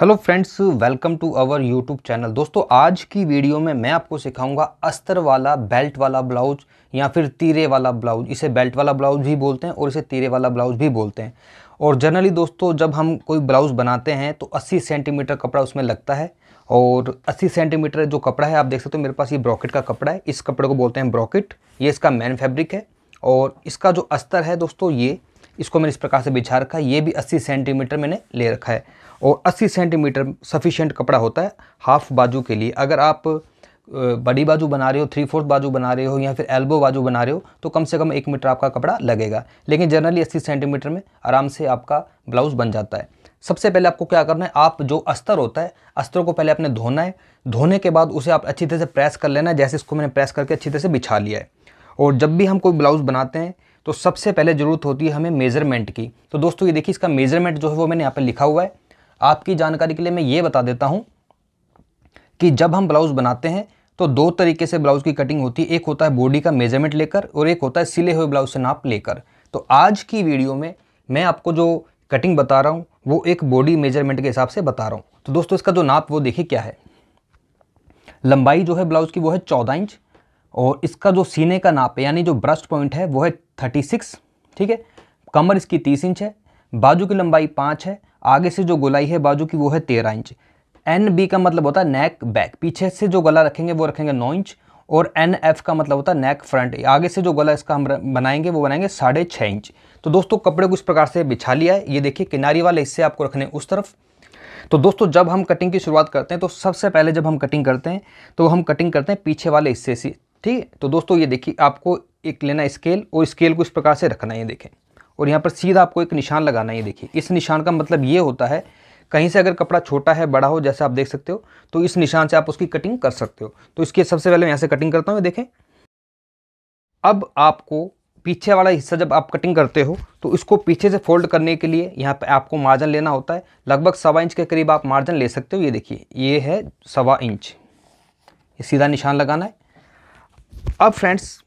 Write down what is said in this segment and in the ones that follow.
hello friends welcome to our YouTube channel दोस्तों आज की वीडियो में मैं आपको सिखाऊंगा अस्तर वाला बेल्ट वाला ब्लाउज या फिर तीरे वाला ब्लाउज इसे बेल्ट वाला ब्लाउज भी बोलते हैं और इसे तीरे वाला ब्लाउज भी बोलते हैं और जनरली दोस्तों जब हम कोई ब्लाउज बनाते हैं तो 80 सेंटीमीटर कपड़ा उसमें लगता है और अस्सी सेंटीमीटर जो कपड़ा है आप देख सकते हो मेरे पास ये ब्रॉकेट का कपड़ा है इस कपड़े को बोलते हैं ब्रॉकेट ये इसका मैन फैब्रिक है और इसका जो अस्तर है दोस्तों ये इसको मैंने इस प्रकार से बिछा रखा है ये भी 80 सेंटीमीटर मैंने ले रखा है और 80 सेंटीमीटर सफिशेंट कपड़ा होता है हाफ बाजू के लिए अगर आप बड़ी बाजू बना रहे हो थ्री फोर्थ बाजू बना रहे हो या फिर एल्बो बाजू बना रहे हो तो कम से कम एक मीटर आपका कपड़ा लगेगा लेकिन जनरली अस्सी सेंटीमीटर में आराम से आपका ब्लाउज़ बन जाता है सबसे पहले आपको क्या करना है आप जो अस्तर होता है अस्तर को पहले आपने धोना है धोने के बाद उसे आप अच्छी तरह से प्रेस कर लेना है जैसे इसको मैंने प्रेस करके अच्छी तरह से बिछा लिया है और जब भी हम कोई ब्लाउज़ बनाते हैं तो सबसे पहले ज़रूरत होती है हमें मेज़रमेंट की तो दोस्तों ये देखिए इसका मेज़रमेंट जो है वो मैंने यहाँ पर लिखा हुआ है आपकी जानकारी के लिए मैं ये बता देता हूँ कि जब हम ब्लाउज़ बनाते हैं तो दो तरीके से ब्लाउज़ की कटिंग होती है एक होता है बॉडी का मेजरमेंट लेकर और एक होता है सिले हुए ब्लाउज से नाप लेकर तो आज की वीडियो में मैं आपको जो कटिंग बता रहा हूँ वो एक बॉडी मेजरमेंट के हिसाब से बता रहा हूँ तो दोस्तों इसका जो नाप वो देखिए क्या है लंबाई जो है ब्लाउज़ की वो है चौदह इंच और इसका जो सीने का नाप है यानी जो ब्रस्ट पॉइंट है वो है थर्टी सिक्स ठीक है कमर इसकी तीस इंच है बाजू की लंबाई पाँच है आगे से जो गोलाई है बाजू की वो है तेरह इंच एन बी का मतलब होता है नेक बैक पीछे से जो गला रखेंगे वो रखेंगे नौ इंच और एन एफ का मतलब होता है नेक फ्रंट आगे से जो गला इसका हम बनाएंगे वो बनाएंगे साढ़े छः इंच तो दोस्तों कपड़े को इस प्रकार से बिछा लिया है ये देखिए किनारी वाले हिस्से आपको रखने उस तरफ तो दोस्तों जब हम कटिंग की शुरुआत करते हैं तो सबसे पहले जब हम कटिंग करते हैं तो हम कटिंग करते हैं पीछे वाले हिस्से से ठीक है तो दोस्तों ये देखिए आपको एक लेना स्केल और स्केल को इस प्रकार से रखना है ये देखें और यहाँ पर सीधा आपको एक निशान लगाना है देखिए इस निशान का मतलब ये होता है कहीं से अगर कपड़ा छोटा है बड़ा हो जैसे आप देख सकते हो तो इस निशान से आप उसकी कटिंग कर सकते हो तो इसके सबसे पहले मैं यहाँ से कटिंग करता हूँ ये देखें अब आपको पीछे वाला हिस्सा जब आप कटिंग करते हो तो इसको पीछे से फोल्ड करने के लिए यहाँ पर आपको मार्जिन लेना होता है लगभग सवा इंच के करीब आप मार्जिन ले सकते हो ये देखिए ये है सवा इंच ये सीधा निशान लगाना है अब फ्रेंड्स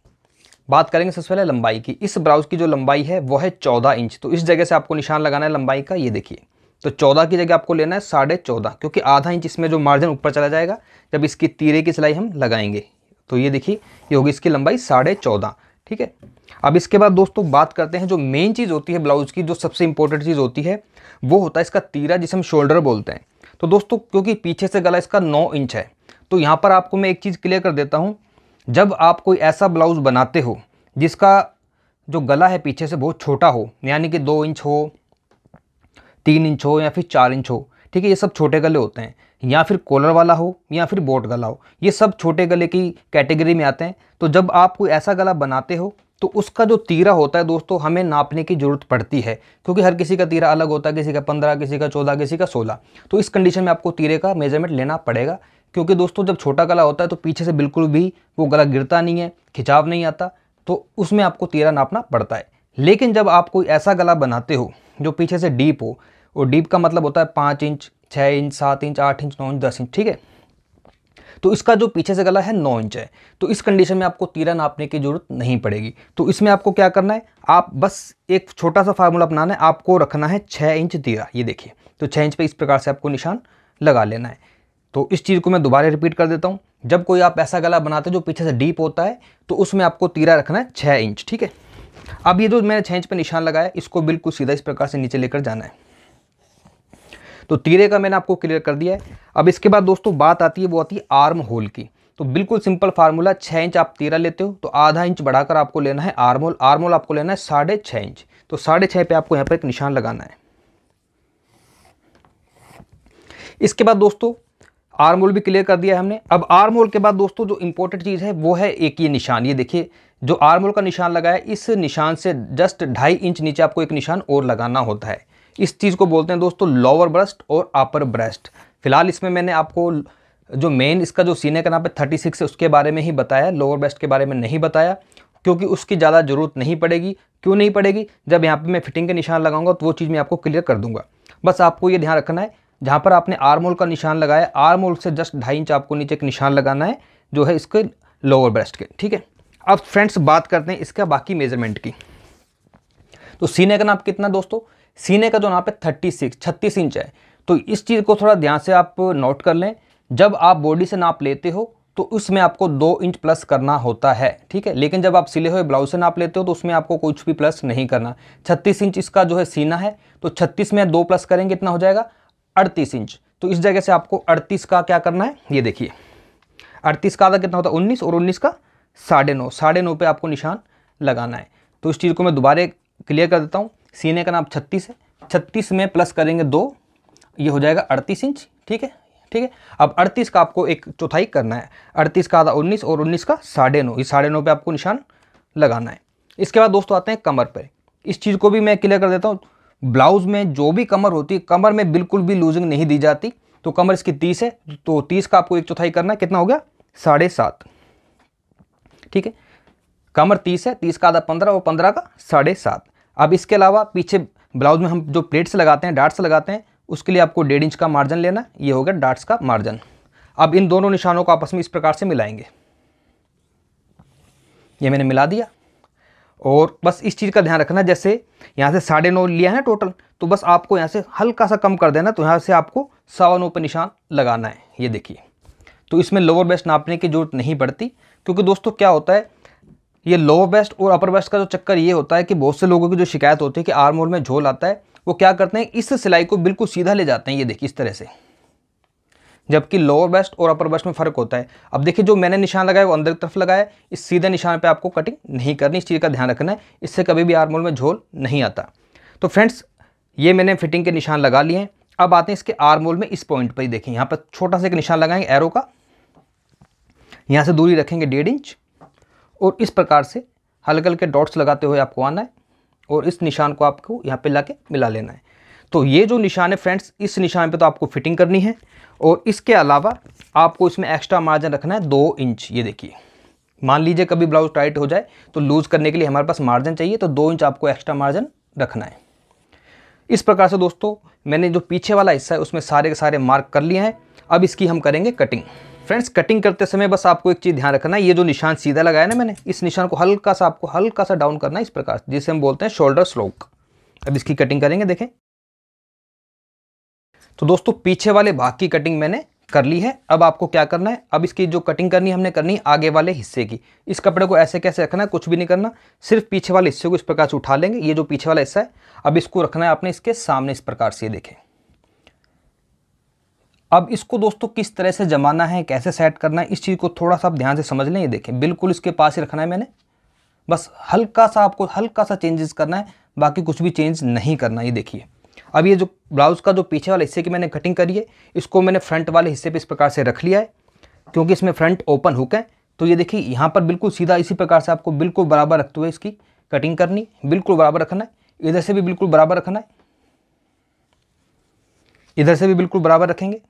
बात करेंगे सबसे पहले लंबाई की इस ब्राउज की जो लंबाई है वो है चौदह इंच तो इस जगह से आपको निशान लगाना है लंबाई का ये देखिए तो चौदह की जगह आपको लेना है साढ़े चौदह क्योंकि आधा इंच इसमें जो मार्जिन ऊपर चला जाएगा जब इसकी तीरे की सिलाई हम लगाएंगे तो ये देखिए ये होगी इसकी लंबाई साढ़े चौदह ठीक है अब इसके बाद दोस्तों बात करते हैं जो मेन चीज़ होती है ब्लाउज़ की जो सबसे इंपॉर्टेंट चीज़ होती है वो होता है इसका तीरा जिसे हम शोल्डर बोलते हैं तो दोस्तों क्योंकि पीछे से गला इसका नौ इंच है तो यहाँ पर आपको मैं एक चीज़ क्लियर कर देता हूँ जब आप कोई ऐसा ब्लाउज़ बनाते हो जिसका जो गला है पीछे से बहुत छोटा हो यानी कि दो इंच हो तीन इंच हो या फिर चार इंच हो ठीक है ये सब छोटे गले होते हैं या फिर कॉलर वाला हो या फिर बोट गला हो ये सब छोटे गले की कैटेगरी में आते हैं तो जब आप कोई ऐसा गला बनाते हो तो उसका जो तीरा होता है दोस्तों हमें नापने की ज़रूरत पड़ती है क्योंकि हर किसी का तीरा अलग होता है किसी का पंद्रह किसी का चौदह किसी का सोलह तो इस कंडीशन में आपको तीरे का मेजरमेंट लेना पड़ेगा क्योंकि दोस्तों जब छोटा गला होता है तो पीछे से बिल्कुल भी वो गला गिरता नहीं है खिंचाव नहीं आता तो उसमें आपको तेरा नापना पड़ता है लेकिन जब आप कोई ऐसा गला बनाते हो जो पीछे से डीप हो और डीप का मतलब होता है पाँच इंच छः इंच सात इंच आठ इंच नौ इंच दस इंच ठीक है तो इसका जो पीछे से गला है नौ इंच है तो इस कंडीशन में आपको तीरा नापने की ज़रूरत नहीं पड़ेगी तो इसमें आपको क्या करना है आप बस एक छोटा सा फार्मूला अपनाना है आपको रखना है छः इंच तीरा ये देखिए तो छः इंच पे इस प्रकार से आपको निशान लगा लेना है तो इस चीज़ को मैं दोबारा रिपीट कर देता हूँ जब कोई आप ऐसा गला बनाते हैं जो पीछे से डीप होता है तो उसमें आपको तीरा रखना है छः इंच ठीक है अब ये जो मैंने छः इंच पर निशान लगाया इसको बिल्कुल सीधा इस प्रकार से नीचे लेकर जाना है तो तीरे का मैंने आपको क्लियर कर दिया है अब इसके बाद दोस्तों बात आती है वो आती है आर्म होल की तो बिल्कुल सिंपल फार्मूला छः इंच आप तीरा लेते हो तो आधा इंच बढ़ाकर आपको लेना है आर्म होल आर्म होल आपको लेना है साढ़े छः इंच तो साढ़े छः पे आपको यहाँ पर एक निशान लगाना है इसके बाद दोस्तों आर्म भी क्लियर कर दिया हमने अब आर मोल के बाद दोस्तों जो इम्पोर्टेंट चीज़ है वो है एक ये निशान ये देखिए जो आर्म का निशान लगाया इस निशान से जस्ट ढाई इंच नीचे आपको एक निशान और लगाना होता है इस चीज़ को बोलते हैं दोस्तों लोअर ब्रेस्ट और अपर ब्रेस्ट फिलहाल इसमें मैंने आपको जो मेन इसका जो सीने का नाम है थर्टी सिक्स है उसके बारे में ही बताया लोअर ब्रेस्ट के बारे में नहीं बताया क्योंकि उसकी ज़्यादा ज़रूरत नहीं पड़ेगी क्यों नहीं पड़ेगी जब यहाँ पे मैं फिटिंग के निशान लगाऊंगा तो वो चीज़ मैं आपको क्लियर कर दूंगा बस आपको ये ध्यान रखना है जहाँ पर आपने आर मोल का निशान लगाया आर मोल से जस्ट ढाई इंच आपको नीचे एक निशान लगाना है जो है इसके लोअर ब्रेस्ट के ठीक है अब फ्रेंड्स बात करते हैं इसका बाकी मेजरमेंट की तो सीने का नाप कितना दोस्तों सीने का जो नाप है थर्टी सिक्स छत्तीस इंच है तो इस चीज़ को थोड़ा ध्यान से आप नोट कर लें जब आप बॉडी से नाप लेते हो तो उसमें आपको दो इंच प्लस करना होता है ठीक है लेकिन जब आप सिले हुए ब्लाउज से नाप लेते हो तो उसमें आपको कुछ भी प्लस नहीं करना छत्तीस इंच इसका जो है सीना है तो छत्तीस में दो प्लस करेंगे इतना हो जाएगा अड़तीस इंच तो इस जगह से आपको अड़तीस का क्या करना है ये देखिए अड़तीस का आधा कितना होता है उन्नीस और उन्नीस का साढ़े नौ साढ़े नौ पर आपको निशान लगाना है तो इस चीज़ को मैं दोबारा क्लियर कर देता हूँ सीने का नाप छत्तीस है छत्तीस में प्लस करेंगे दो ये हो जाएगा अड़तीस इंच ठीक है ठीक है अब अड़तीस का आपको एक चौथाई करना है अड़तीस का आधा उन्नीस और उन्नीस का साढ़े नौ इस साढ़े नौ पर आपको निशान लगाना है इसके बाद दोस्तों आते हैं कमर पर इस चीज़ को भी मैं क्लियर कर देता हूँ ब्लाउज में जो भी कमर होती है कमर में बिल्कुल भी लूजिंग नहीं दी जाती तो कमर इसकी तीस है तो तीस का आपको एक चौथाई करना कितना हो गया साढ़े सात ठीक है कमर तीस है तीस का आधा पंद्रह और पंद्रह का साढ़े सात अब इसके अलावा पीछे ब्लाउज में हम जो प्लेट्स लगाते हैं डार्ट्स लगाते हैं उसके लिए आपको डेढ़ इंच का मार्जिन लेना ये हो गया डार्ट्स का मार्जिन अब इन दोनों निशानों को आपस में इस प्रकार से मिलाएंगे ये मैंने मिला दिया और बस इस चीज़ का ध्यान रखना जैसे यहाँ से साढ़े नौ लिया है ना टोटल तो बस आपको यहाँ से हल्का सा कम कर देना तो यहाँ से आपको सवा नौ पर निशान लगाना है ये देखिए तो इसमें लोअर बेस्ट नापने की जरूरत नहीं पड़ती क्योंकि दोस्तों क्या होता है ये लोअर बेस्ट और अपर बेस्ट का जो चक्कर ये होता है कि बहुत से लोगों की जो शिकायत होती है कि आर्म होल में झोल आता है वो क्या करते हैं इस सिलाई को बिल्कुल सीधा ले जाते हैं ये देखिए इस तरह से जबकि लोअर बेस्ट और अपर बेस्ट में फ़र्क होता है अब देखिए जो मैंने निशान लगाया वो अंदर की तरफ लगाया इस सीधे निशान पर आपको कटिंग नहीं करनी इस चीज़ का ध्यान रखना है इससे कभी भी आर्मोल में झोल नहीं आता तो फ्रेंड्स ये मैंने फिटिंग के निशान लगा लिए हैं अब आते हैं इसके आर्मोल में इस पॉइंट पर ही देखें यहाँ पर छोटा सा एक निशान लगाएंगे एरो का यहाँ से दूरी रखेंगे डेढ़ इंच और इस प्रकार से हल्के हल्के डॉट्स लगाते हुए आपको आना है और इस निशान को आपको यहाँ पे ला मिला लेना है तो ये जो निशान है फ्रेंड्स इस निशान पे तो आपको फिटिंग करनी है और इसके अलावा आपको इसमें एक्स्ट्रा मार्जिन रखना है दो इंच ये देखिए मान लीजिए कभी ब्लाउज टाइट हो जाए तो लूज़ करने के लिए हमारे पास मार्जिन चाहिए तो दो इंच आपको एक्स्ट्रा मार्जिन रखना है इस प्रकार से दोस्तों मैंने जो पीछे वाला हिस्सा है उसमें सारे के सारे मार्क कर लिए हैं अब इसकी हम करेंगे कटिंग फ्रेंड्स कटिंग करते समय बस आपको एक चीज़ ध्यान रखना है ये जो निशान सीधा लगाया ना मैंने इस निशान को हल्का सा आपको हल्का सा डाउन करना है इस प्रकार जिसे हम बोलते हैं शोल्डर स्लोक अब इसकी कटिंग करेंगे देखें तो दोस्तों पीछे वाले भाग की कटिंग मैंने कर ली है अब आपको क्या करना है अब इसकी जो कटिंग करनी है हमने करनी है आगे वाले हिस्से की इस कपड़े को ऐसे कैसे रखना है कुछ भी नहीं करना सिर्फ पीछे वाले हिस्से को इस प्रकार से उठा लेंगे ये जो पीछे वाला हिस्सा है अब इसको रखना है आपने इसके सामने इस प्रकार से देखें अब इसको दोस्तों किस तरह से जमाना है कैसे सेट करना है इस चीज़ को थोड़ा सा आप ध्यान से समझ लें ये देखें बिल्कुल इसके पास ही रखना है मैंने बस हल्का सा आपको हल्का सा चेंजेस करना है बाकी कुछ भी चेंज नहीं करना ये देखिए अब ये जो ब्लाउज़ का जो पीछे वाले हिस्से की मैंने कटिंग करी है इसको मैंने फ्रंट वाले हिस्से पे इस प्रकार से रख लिया है क्योंकि इसमें फ्रंट ओपन हुक है तो ये देखिए यहाँ पर बिल्कुल सीधा इसी प्रकार से आपको बिल्कुल बराबर रखते हुए इसकी कटिंग करनी बिल्कुल बराबर रखना है इधर से भी बिल्कुल बराबर रखना है इधर से भी बिल्कुल बराबर रखेंगे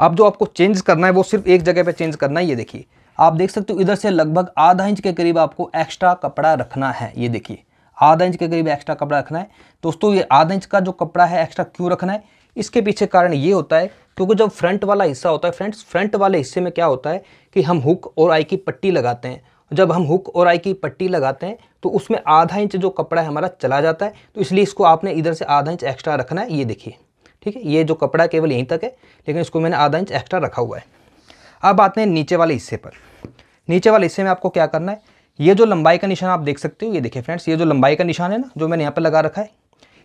अब जो आपको चेंज करना है वो सिर्फ एक जगह पे चेंज करना है ये देखिए आप देख सकते हो इधर से लगभग आधा इंच के करीब आपको एक्स्ट्रा कपड़ा रखना है ये देखिए आधा इंच के करीब एक्स्ट्रा कपड़ा रखना है दोस्तों ये आधा इंच का जो कपड़ा है एक्स्ट्रा क्यों रखना है इसके पीछे कारण ये होता है क्योंकि जब फ्रंट वाला हिस्सा होता है फ्रेंड्स फ्रंट वाले हिस्से में क्या होता है कि हम हुक और आई की पट्टी लगाते हैं जब हम हुक और आई की पट्टी लगाते हैं तो उसमें आधा इंच जो कपड़ा है हमारा चला जाता है तो इसलिए इसको आपने इधर से आधा इंच एक्स्ट्रा रखना है ये देखिए ठीक है ये जो कपड़ा केवल यहीं तक है लेकिन इसको मैंने आधा इंच एक्स्ट्रा रखा हुआ है अब आते हैं नीचे वाले हिस्से पर नीचे वाले हिस्से में आपको क्या करना है ये जो लंबाई का निशान आप देख सकते हो ये देखिए फ्रेंड्स ये जो लंबाई का निशान है ना जो मैंने यहाँ पर लगा रखा है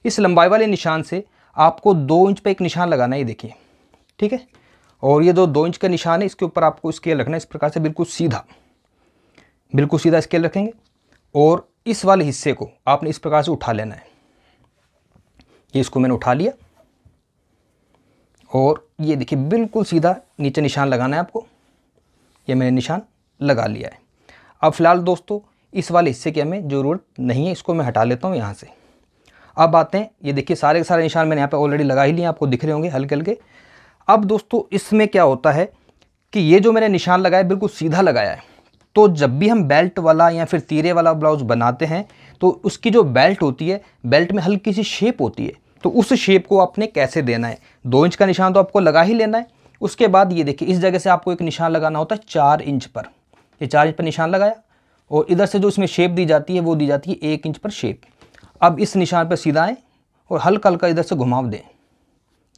इस लंबाई वाले निशान से आपको दो इंच पर एक निशान लगाना है ये देखिए ठीक है और ये जो दो इंच का निशान है इसके ऊपर आपको स्केल रखना है इस प्रकार से बिल्कुल सीधा बिल्कुल सीधा स्केल रखेंगे और इस वाले हिस्से को आपने इस प्रकार से उठा लेना है ये इसको मैंने उठा लिया और ये देखिए बिल्कुल सीधा नीचे निशान लगाना है आपको ये मैंने निशान लगा लिया है अब फिलहाल दोस्तों इस वाले हिस्से की हमें ज़रूरत नहीं है इसको मैं हटा लेता हूँ यहाँ से अब आते हैं ये देखिए सारे के सारे निशान मैंने यहाँ पे ऑलरेडी लगा ही लिए आपको दिख रहे होंगे हल्के हल्के अब दोस्तों इसमें क्या होता है कि ये जो मैंने निशान लगाया बिल्कुल सीधा लगाया है तो जब भी हम बेल्ट वाला या फिर तीरे वाला ब्लाउज बनाते हैं तो उसकी जो बेल्ट होती है बेल्ट में हल्की सी शेप होती है तो उस शेप को आपने कैसे देना है दो इंच का निशान तो आपको लगा ही लेना है उसके बाद ये देखिए इस जगह से आपको एक निशान लगाना होता है चार इंच पर ये चार इंच पर निशान लगाया और इधर से जो इसमें शेप दी जाती है वो दी जाती है एक इंच पर शेप अब इस निशान पर सीधा आएँ और हल्का हल्का इधर से घुमाव दें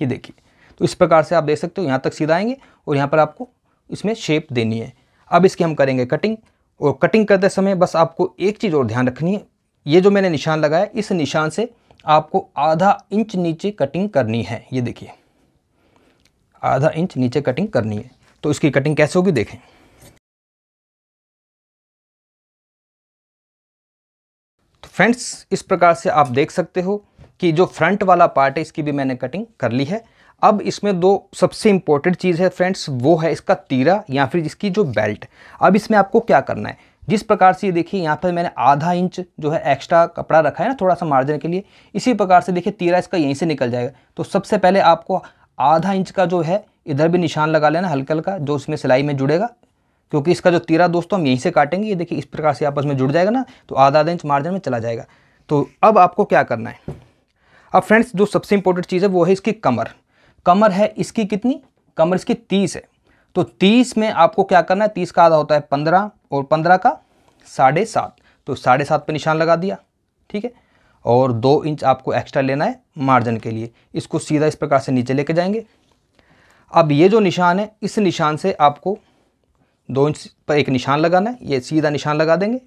ये देखिए तो इस प्रकार से आप देख सकते हो यहाँ तक सीधा आएंगे और यहाँ पर आपको इसमें शेप देनी है अब इसकी हम करेंगे कटिंग और कटिंग करते समय बस आपको एक चीज़ और ध्यान रखनी है ये जो मैंने निशान लगाया इस निशान से आपको आधा इंच नीचे कटिंग करनी है ये देखिए आधा इंच नीचे कटिंग करनी है तो इसकी कटिंग कैसे होगी देखें फ्रेंड्स इस प्रकार से आप देख सकते हो कि जो फ्रंट वाला पार्ट है इसकी भी मैंने कटिंग कर ली है अब इसमें दो सबसे इम्पोर्टेंट चीज़ है फ्रेंड्स वो है इसका तीरा या फिर इसकी जो बेल्ट अब इसमें आपको क्या करना है जिस प्रकार से ये देखिए यहाँ पर मैंने आधा इंच जो है एक्स्ट्रा कपड़ा रखा है ना थोड़ा सा मार्जिन के लिए इसी प्रकार से देखिए तीरा इसका यहीं से निकल जाएगा तो सबसे पहले आपको आधा इंच का जो है इधर भी निशान लगा लेना हल्का हल्का जो उसमें सिलाई में जुड़ेगा क्योंकि इसका जो तीरा दोस्तों हम यहीं से काटेंगे ये देखिए इस प्रकार से आपस में जुड़ जाएगा ना तो आधा आधा इंच मार्जिन में चला जाएगा तो अब आपको क्या करना है अब फ्रेंड्स जो सबसे इंपॉर्टेंट चीज़ है वो है इसकी कमर कमर है इसकी कितनी कमर इसकी तीस है तो तीस में आपको क्या करना है तीस का आधा होता है पंद्रह और पंद्रह का साढ़े सात तो साढ़े सात पर निशान लगा दिया ठीक है और दो इंच आपको एक्स्ट्रा लेना है मार्जिन के लिए इसको सीधा इस प्रकार से नीचे लेके जाएंगे अब ये जो निशान है इस निशान से आपको दो इंच पर एक निशान लगाना है ये सीधा निशान लगा देंगे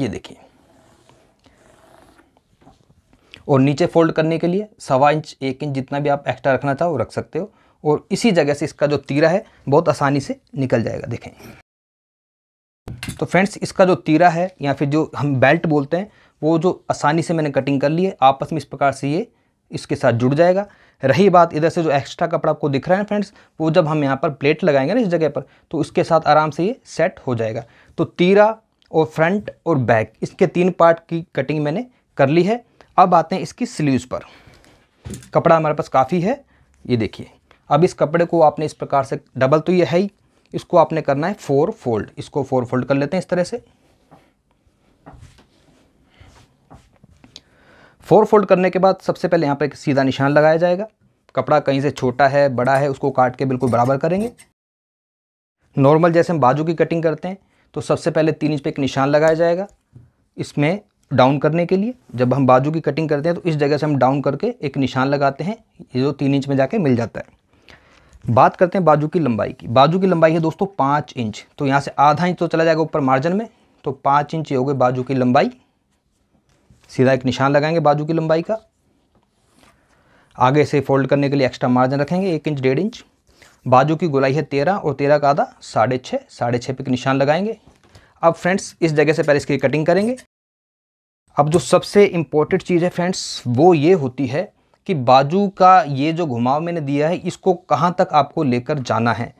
ये देखिए और नीचे फोल्ड करने के लिए सवा इंच एक इंच जितना भी आप एक्स्ट्रा रखना चाहो रख सकते हो और इसी जगह से इसका जो तीरा है बहुत आसानी से निकल जाएगा देखें तो फ्रेंड्स इसका जो तीरा है या फिर जो हम बेल्ट बोलते हैं वो जो आसानी से मैंने कटिंग कर ली है आपस में इस प्रकार से ये इसके साथ जुड़ जाएगा रही बात इधर से जो एक्स्ट्रा कपड़ा आपको दिख रहा है फ्रेंड्स वो जब हम यहाँ पर प्लेट लगाएंगे ना इस जगह पर तो उसके साथ आराम से ये सेट हो जाएगा तो तीरा और फ्रंट और बैक इसके तीन पार्ट की कटिंग मैंने कर ली है अब आते हैं इसकी स्लीव्स पर कपड़ा हमारे पास काफ़ी है ये देखिए अब इस कपड़े को आपने इस प्रकार से डबल तो ये है ही इसको आपने करना है फोर फोल्ड इसको फोर फोल्ड कर लेते हैं इस तरह से फोर फोल्ड करने के बाद सबसे पहले यहाँ पर एक सीधा निशान लगाया जाएगा कपड़ा कहीं से छोटा है बड़ा है उसको काट के बिल्कुल बराबर करेंगे नॉर्मल जैसे हम बाजू की कटिंग करते हैं तो सबसे पहले तीन इंच पे एक निशान लगाया जाएगा इसमें डाउन करने के लिए जब हम बाजू की कटिंग करते हैं तो इस जगह से हम डाउन करके एक निशान लगाते हैं ये जो तीन इंच में जाके मिल जाता है बात करते हैं बाजू की लंबाई की बाजू की लंबाई है दोस्तों पाँच इंच तो यहाँ से आधा इंच तो चला जाएगा ऊपर मार्जिन में तो पाँच इंच ये हो गई बाजू की लंबाई सीधा एक निशान लगाएंगे बाजू की लंबाई का आगे से फोल्ड करने के लिए एक्स्ट्रा मार्जिन रखेंगे एक इंच डेढ़ इंच बाजू की गोलाई है तेरह और तेरह का आधा साढ़े छः साढ़े छः पे निशान लगाएंगे अब फ्रेंड्स इस जगह से पहले इसकी कटिंग करेंगे अब जो सबसे इम्पोर्टेंट चीज़ है फ्रेंड्स वो ये होती है कि बाजू का ये जो घुमाव मैंने दिया है इसको कहाँ तक आपको लेकर जाना है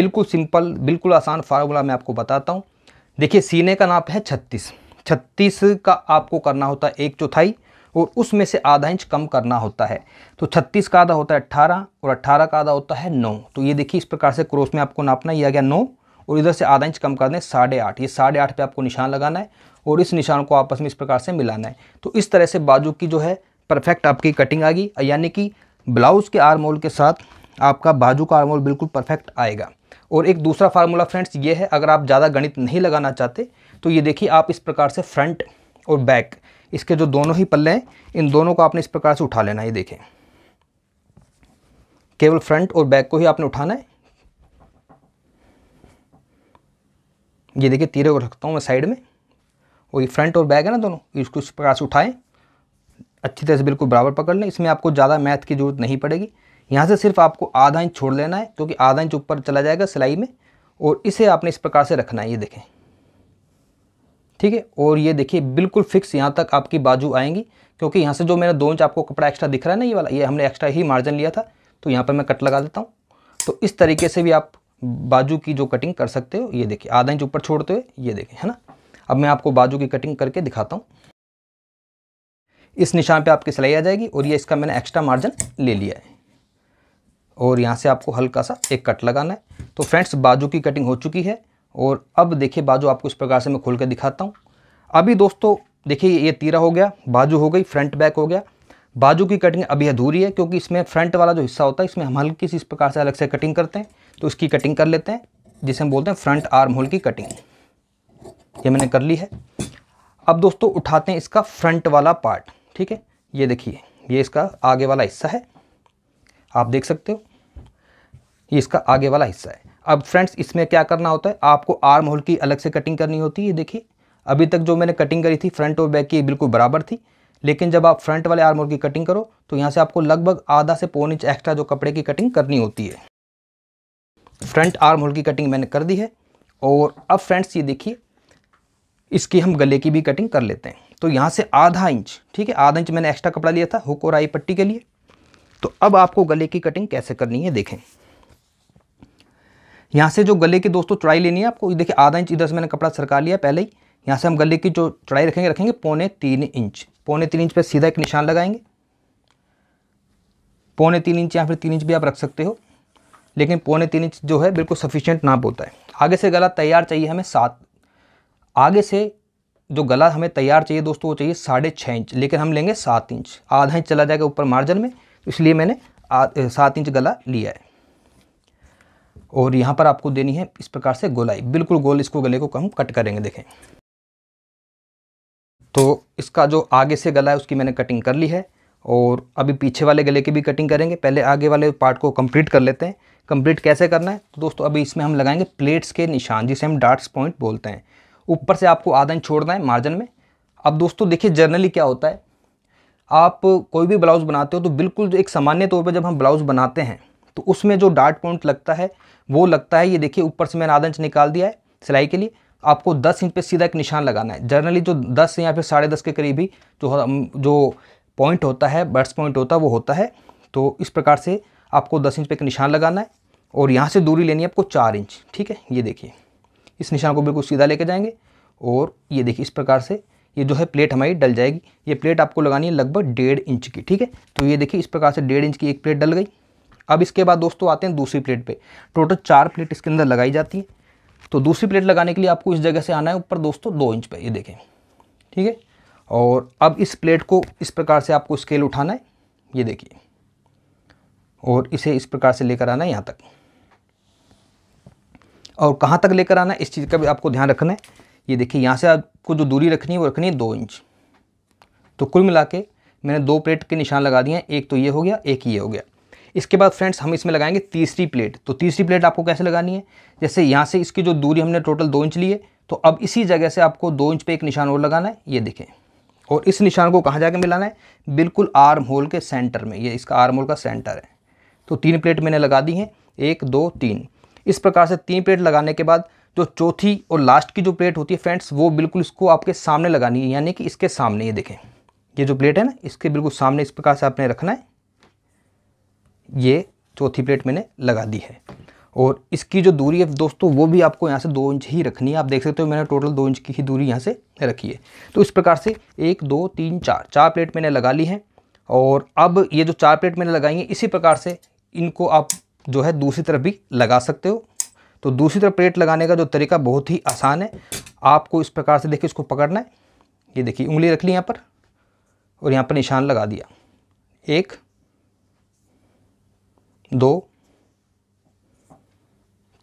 बिल्कुल सिंपल बिल्कुल आसान फार्मूला मैं आपको बताता हूँ देखिए सीने का नाप है छत्तीस छत्तीस का आपको करना होता है एक चौथाई और उसमें से आधा इंच कम करना होता है तो छत्तीस का आधा होता है अट्ठारह और अट्ठारह का आधा होता है नौ तो ये देखिए इस प्रकार से क्रॉस में आपको नापना यह आ गया नौ और इधर से आधा इंच कम कर दें साढ़े आठ ये साढ़े आठ पर आपको निशान लगाना है और इस निशान को आपस में इस प्रकार से मिलाना है तो इस तरह से बाजू की जो है परफेक्ट आपकी कटिंग आ गई यानी कि ब्लाउज़ के आर्म होल के साथ आपका बाजू का आर्म होल बिल्कुल परफेक्ट आएगा और एक दूसरा फार्मूला फ्रेंड्स ये है अगर आप ज़्यादा गणित नहीं लगाना चाहते तो ये देखिए आप इस प्रकार से फ्रंट और बैक इसके जो दोनों ही पल्ले हैं इन दोनों को आपने इस प्रकार से उठा लेना है ये देखें केवल फ्रंट और बैक को ही आपने उठाना है ये देखिए तीरे को रखता हूँ मैं साइड में और ये फ्रंट और बैक है ना दोनों इसको इस प्रकार से उठाएं अच्छी तरह से बिल्कुल बराबर पकड़ लें इसमें आपको ज़्यादा मैथ की ज़रूरत नहीं पड़ेगी यहाँ से सिर्फ आपको आधा इंच छोड़ लेना है क्योंकि आधा इंच ऊपर चला जाएगा सिलाई में और इसे आपने इस प्रकार से रखना है ये देखें ठीक है और ये देखिए बिल्कुल फिक्स यहाँ तक आपकी बाजू आएंगी क्योंकि यहाँ से जो मेरा दो इंच आपको कपड़ा एक्स्ट्रा दिख रहा है ना ये वाला ये हमने एक्स्ट्रा ही मार्जिन लिया था तो यहाँ पर मैं कट लगा देता हूँ तो इस तरीके से भी आप बाजू की जो कटिंग कर सकते हो ये देखिए आधा इंच ऊपर छोड़ते हुए ये देखें है ना अब मैं आपको बाजू की कटिंग करके दिखाता हूँ इस निशान पर आपकी सिलाई आ जाएगी और ये इसका मैंने एक्स्ट्रा मार्जिन ले लिया है और यहाँ से आपको हल्का सा एक कट लगाना है तो फ्रेंड्स बाजू की कटिंग हो चुकी है और अब देखिए बाजू आपको इस प्रकार से मैं खोल कर दिखाता हूँ अभी दोस्तों देखिए ये तीरा हो गया बाजू हो गई फ्रंट बैक हो गया बाजू की कटिंग अभी अधूरी है क्योंकि इसमें फ्रंट वाला जो हिस्सा होता है इसमें हम हल्की सी इस प्रकार से अलग से कटिंग करते हैं तो इसकी कटिंग कर लेते हैं जिसे हम बोलते हैं फ्रंट आर्म होल की कटिंग ये मैंने कर ली है अब दोस्तों उठाते हैं इसका फ्रंट वाला पार्ट ठीक है ये देखिए ये इसका आगे वाला हिस्सा है आप देख सकते हो ये इसका आगे वाला हिस्सा है अब फ्रेंड्स इसमें क्या करना होता है आपको आर्म होल की अलग से कटिंग करनी होती है देखिए अभी तक जो मैंने कटिंग करी थी फ्रंट और बैक की बिल्कुल बराबर थी लेकिन जब आप फ्रंट वाले आर्म होल की कटिंग करो तो यहाँ से आपको लगभग आधा से पौन इंच एक्स्ट्रा जो कपड़े की कटिंग करनी होती है फ्रंट आर्म होल की कटिंग मैंने कर दी है और अब फ्रेंड्स ये देखिए इसकी हम गले की भी कटिंग कर लेते हैं तो यहाँ से आधा इंच ठीक है आधा इंच मैंने एक्स्ट्रा कपड़ा लिया था हुक और आई पट्टी के लिए तो अब आपको गले की कटिंग कैसे करनी है देखें यहाँ से जो गले की दोस्तों चौड़ाई लेनी है आपको देखिए आधा इंच इधर से मैंने कपड़ा सरका लिया पहले ही यहाँ से हम गले की जो चौड़ाई रखेंगे रखेंगे पौने तीन इंच पौने तीन इंच पर सीधा एक निशान लगाएंगे पौने तीन इंच या फिर तीन इंच भी आप रख सकते हो लेकिन पौने तीन इंच जो है बिल्कुल सफिशियंट नाप होता है आगे से गला तैयार चाहिए हमें सात आगे से जो गला हमें तैयार चाहिए दोस्तों वो चाहिए साढ़े छः इंच लेकिन हम लेंगे सात इंच आधा इंच चला जाएगा ऊपर मार्जिन में इसलिए मैंने सात इंच गला लिया है और यहाँ पर आपको देनी है इस प्रकार से गोलाई बिल्कुल गोल इसको गले को हम कट करेंगे देखें तो इसका जो आगे से गला है उसकी मैंने कटिंग कर ली है और अभी पीछे वाले गले की भी कटिंग करेंगे पहले आगे वाले पार्ट को कंप्लीट कर लेते हैं कंप्लीट कैसे करना है तो दोस्तों अभी इसमें हम लगाएंगे प्लेट्स के निशान जिसे हम डार्ट्स पॉइंट बोलते हैं ऊपर से आपको आधा इंच छोड़ना है मार्जिन में अब दोस्तों देखिए जनरली क्या होता है आप कोई भी ब्लाउज़ बनाते हो तो बिल्कुल एक सामान्य तौर पर जब हम ब्लाउज़ बनाते हैं तो उसमें जो डार्ट पॉइंट लगता है वो लगता है ये देखिए ऊपर से मैंने आधा इंच निकाल दिया है सिलाई के लिए आपको 10 इंच पे सीधा एक निशान लगाना है जनरली जो 10 से या फिर साढ़े दस के करीब ही जो जो पॉइंट होता है बर्ड्स पॉइंट होता है वो होता है तो इस प्रकार से आपको 10 इंच पे एक निशान लगाना है और यहाँ से दूरी लेनी है आपको चार इंच ठीक है ये देखिए इस निशान को बिल्कुल सीधा लेके जाएंगे और ये देखिए इस प्रकार से ये जो है प्लेट हमारी डल जाएगी ये प्लेट आपको लगानी है लगभग डेढ़ इंच की ठीक है तो ये देखिए इस प्रकार से डेढ़ इंच की एक प्लेट डल गई अब इसके बाद दोस्तों आते हैं दूसरी प्लेट पे टोटल चार प्लेट इसके अंदर लगाई जाती है तो दूसरी प्लेट लगाने के लिए आपको इस जगह से आना है ऊपर दोस्तों दो इंच पे ये देखें ठीक है और अब इस प्लेट को इस प्रकार से आपको स्केल उठाना है ये देखिए और इसे इस प्रकार से लेकर आना है यहाँ तक और कहाँ तक लेकर आना है इस चीज़ का भी आपको ध्यान रखना है ये देखिए यहाँ से आपको जो दूरी रखनी है वो रखनी है दो इंच तो कुल मिला के मैंने दो प्लेट के निशान लगा दिए एक तो ये हो गया एक ये हो गया इसके बाद फ्रेंड्स हम इसमें लगाएंगे तीसरी प्लेट तो तीसरी प्लेट आपको कैसे लगानी है जैसे यहाँ से इसकी जो दूरी हमने टोटल दो इंच ली है तो अब इसी जगह से आपको दो इंच पे एक निशान और लगाना है ये देखें और इस निशान को कहाँ जाके मिलाना है बिल्कुल आर्म होल के सेंटर में ये इसका आर्म होल का सेंटर है तो तीन प्लेट मैंने लगा दी हैं एक दो तीन इस प्रकार से तीन प्लेट लगाने के बाद जो चौथी और लास्ट की जो प्लेट होती है फ्रेंड्स वो बिल्कुल इसको आपके सामने लगानी है यानी कि इसके सामने ये देखें ये जो प्लेट है ना इसके बिल्कुल सामने इस प्रकार से आपने रखना है ये चौथी प्लेट मैंने लगा दी है और इसकी जो दूरी है दोस्तों वो भी आपको यहाँ से दो इंच ही रखनी है आप देख सकते हो मैंने टोटल दो इंच की ही दूरी यहाँ से रखी है तो इस प्रकार से एक दो तीन चार चार प्लेट मैंने लगा ली है और अब ये जो चार प्लेट मैंने लगाई है इसी प्रकार से इनको आप जो है दूसरी तरफ भी लगा सकते हो तो दूसरी तरफ प्लेट लगाने का जो तरीका बहुत ही आसान है आपको इस प्रकार से देखिए इसको पकड़ना है ये देखिए उंगली रख ली यहाँ पर और यहाँ पर निशान लगा दिया एक दो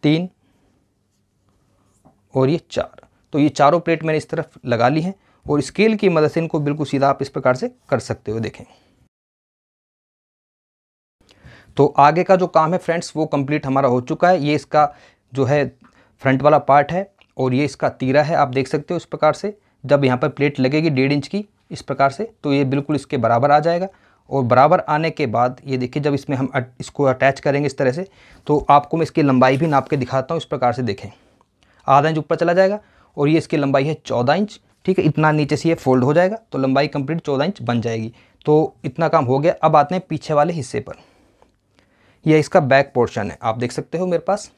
तीन और ये चार तो ये चारों प्लेट मैंने इस तरफ लगा ली है और स्केल की मदद से इनको बिल्कुल सीधा आप इस प्रकार से कर सकते हो देखें तो आगे का जो काम है फ्रेंड्स वो कंप्लीट हमारा हो चुका है ये इसका जो है फ्रंट वाला पार्ट है और ये इसका तीरा है आप देख सकते हो इस प्रकार से जब यहाँ पर प्लेट लगेगी डेढ़ इंच की इस प्रकार से तो ये बिल्कुल इसके बराबर आ जाएगा और बराबर आने के बाद ये देखिए जब इसमें हम इसको अटैच करेंगे इस तरह से तो आपको मैं इसकी लंबाई भी नाप के दिखाता हूँ इस प्रकार से देखें आधा इंच ऊपर चला जाएगा और ये इसकी लंबाई है चौदह इंच ठीक है इतना नीचे से ये फोल्ड हो जाएगा तो लंबाई कंप्लीट चौदह इंच बन जाएगी तो इतना काम हो गया अब आते हैं पीछे वाले हिस्से पर यह इसका बैक पोर्शन है आप देख सकते हो मेरे पास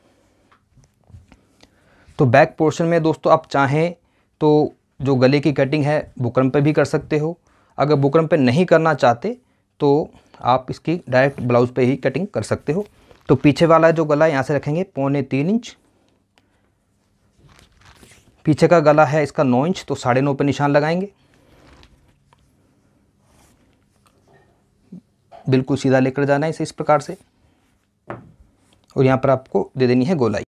तो बैक पोर्शन में दोस्तों आप चाहें तो जो गले की कटिंग है बुकरम पे भी कर सकते हो अगर बुकरम पे नहीं करना चाहते तो आप इसकी डायरेक्ट ब्लाउज पे ही कटिंग कर सकते हो तो पीछे वाला जो गला यहाँ से रखेंगे पौने तीन इंच पीछे का गला है इसका नौ इंच तो साढ़े नौ पर निशान लगाएंगे बिल्कुल सीधा लेकर जाना है इसे इस प्रकार से और यहाँ पर आपको दे देनी है गोलाई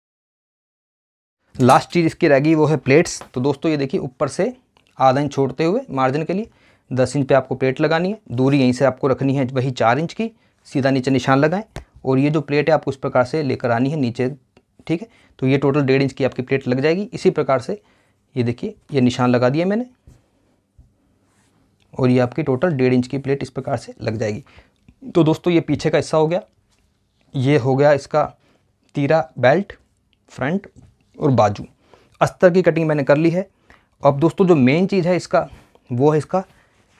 लास्ट चीज़ इसकी रह गई वो है प्लेट्स तो दोस्तों ये देखिए ऊपर से आधा इंच छोड़ते हुए मार्जिन के लिए दस इंच पे आपको प्लेट लगानी है दूरी यहीं से आपको रखनी है वही चार इंच की सीधा नीचे निशान लगाएं और ये जो प्लेट है आपको इस प्रकार से लेकर आनी है नीचे ठीक है तो ये टोटल डेढ़ इंच की आपकी प्लेट लग जाएगी इसी प्रकार से ये देखिए ये निशान लगा दिया मैंने और ये आपकी टोटल डेढ़ इंच की प्लेट इस प्रकार से लग जाएगी तो दोस्तों ये पीछे का हिस्सा हो गया ये हो गया इसका तीरा बेल्ट फ्रंट और बाजू अस्तर की कटिंग मैंने कर ली है अब दोस्तों जो मेन चीज़ है इसका वो है इसका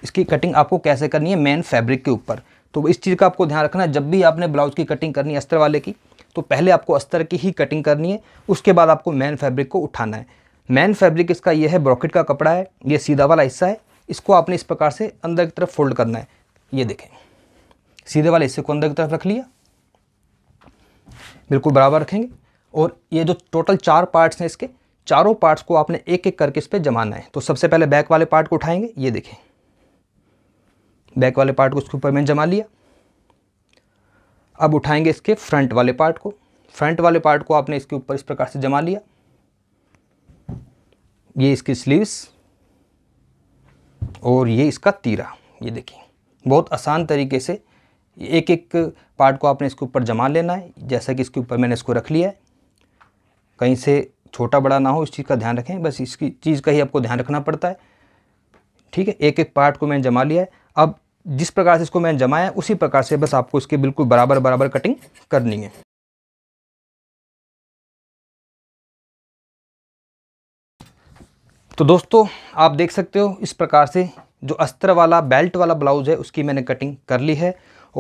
इसकी कटिंग आपको कैसे करनी है मेन फैब्रिक के ऊपर तो इस चीज़ का आपको ध्यान रखना जब भी आपने ब्लाउज की कटिंग करनी है अस्तर वाले की तो पहले आपको अस्तर की ही कटिंग करनी है उसके बाद आपको मेन फैब्रिक को उठाना है मेन फैब्रिक इसका यह है ब्रॉकेट का कपड़ा है ये सीधा वाला हिस्सा है इसको आपने इस प्रकार से अंदर की तरफ फोल्ड करना है ये देखें सीधे वाले हिस्से को अंदर की तरफ रख लिया बिल्कुल बराबर रखेंगे और ये जो टोटल चार पार्ट्स हैं इसके चारों पार्ट्स को आपने एक एक करके इस पर जमाना है तो सबसे पहले बैक वाले पार्ट को उठाएंगे ये देखें बैक वाले पार्ट को उसके ऊपर मैंने जमा लिया अब उठाएंगे इसके फ्रंट वाले पार्ट को फ्रंट वाले पार्ट को आपने इसके ऊपर इस प्रकार से जमा लिया ये इसकी स्लीव्स और ये इसका तीरा ये देखिए बहुत आसान तरीके से एक एक पार्ट को आपने इसके ऊपर जमा लेना है जैसा कि इसके ऊपर मैंने इसको रख लिया है कहीं से छोटा बड़ा ना हो इस चीज़ का ध्यान रखें बस इसकी चीज़ का ही आपको ध्यान रखना पड़ता है ठीक है एक एक पार्ट को मैंने जमा लिया है अब जिस प्रकार से इसको मैंने जमाया उसी प्रकार से बस आपको इसके बिल्कुल बराबर बराबर कटिंग करनी है तो दोस्तों आप देख सकते हो इस प्रकार से जो अस्त्र वाला बेल्ट वाला ब्लाउज़ है उसकी मैंने कटिंग कर ली है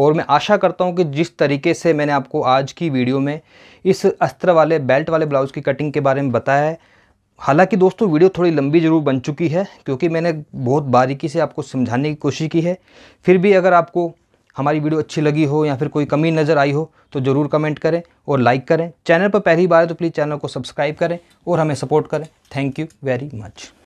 और मैं आशा करता हूं कि जिस तरीके से मैंने आपको आज की वीडियो में इस अस्त्र वाले बेल्ट वाले ब्लाउज़ की कटिंग के बारे में बताया है हालांकि दोस्तों वीडियो थोड़ी लंबी ज़रूर बन चुकी है क्योंकि मैंने बहुत बारीकी से आपको समझाने की कोशिश की है फिर भी अगर आपको हमारी वीडियो अच्छी लगी हो या फिर कोई कमी नज़र आई हो तो ज़रूर कमेंट करें और लाइक करें चैनल पर पहली बार है तो प्लीज़ चैनल को सब्सक्राइब करें और हमें सपोर्ट करें थैंक यू वेरी मच